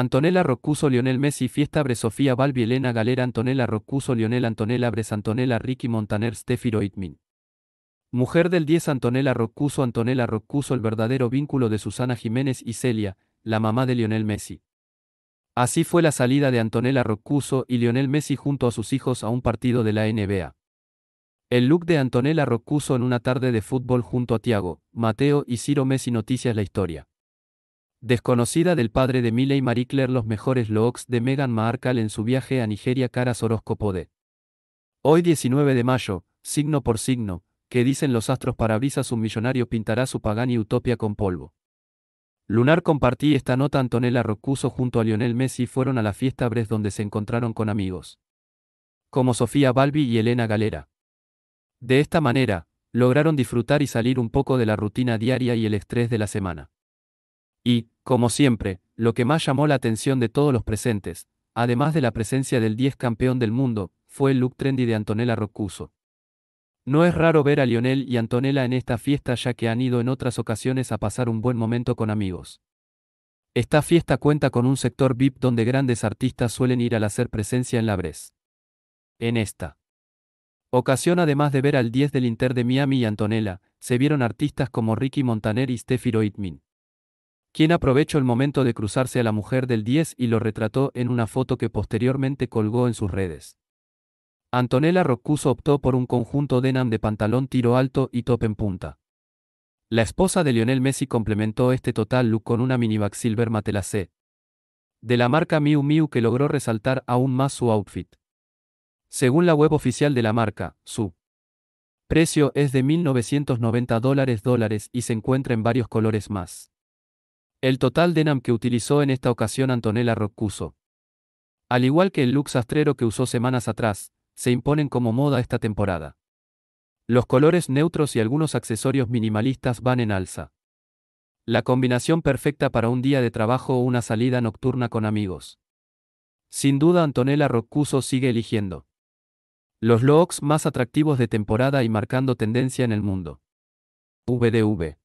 Antonella Roccuso Lionel Messi Fiesta Bre Sofía Balbi Galera Antonella Roccuso Lionel Antonella Bres Antonella Ricky Montaner Stefiro Itmin Mujer del 10 Antonella Roccuso Antonella Roccuso El verdadero vínculo de Susana Jiménez y Celia, la mamá de Lionel Messi Así fue la salida de Antonella Roccuso y Lionel Messi junto a sus hijos a un partido de la NBA el look de Antonella Roccuso en una tarde de fútbol junto a Tiago, Mateo y Ciro Messi Noticias La historia. Desconocida del padre de Miley Marie-Claire los mejores logs de Meghan Markle en su viaje a Nigeria caras horóscopo de Hoy 19 de mayo, signo por signo, que dicen los astros para parabrisas un millonario pintará su y Utopia con polvo. Lunar compartí esta nota Antonella rocuso junto a Lionel Messi fueron a la fiesta Bres donde se encontraron con amigos. Como Sofía Balbi y Elena Galera. De esta manera, lograron disfrutar y salir un poco de la rutina diaria y el estrés de la semana. Y, como siempre, lo que más llamó la atención de todos los presentes, además de la presencia del 10 campeón del mundo, fue el look trendy de Antonella Roccuso. No es raro ver a Lionel y Antonella en esta fiesta ya que han ido en otras ocasiones a pasar un buen momento con amigos. Esta fiesta cuenta con un sector VIP donde grandes artistas suelen ir al hacer presencia en la Bres. En esta ocasión, además de ver al 10 del Inter de Miami y Antonella, se vieron artistas como Ricky Montaner y Steffi Itmin quien aprovechó el momento de cruzarse a la mujer del 10 y lo retrató en una foto que posteriormente colgó en sus redes. Antonella Roccuso optó por un conjunto denim de pantalón tiro alto y top en punta. La esposa de Lionel Messi complementó este total look con una minivac silver matelacé. De la marca Miu Miu que logró resaltar aún más su outfit. Según la web oficial de la marca, su precio es de 1.990 dólares dólares y se encuentra en varios colores más. El total denim que utilizó en esta ocasión Antonella Roccuso. Al igual que el look astrero que usó semanas atrás, se imponen como moda esta temporada. Los colores neutros y algunos accesorios minimalistas van en alza. La combinación perfecta para un día de trabajo o una salida nocturna con amigos. Sin duda Antonella Roccuso sigue eligiendo los looks más atractivos de temporada y marcando tendencia en el mundo. VDV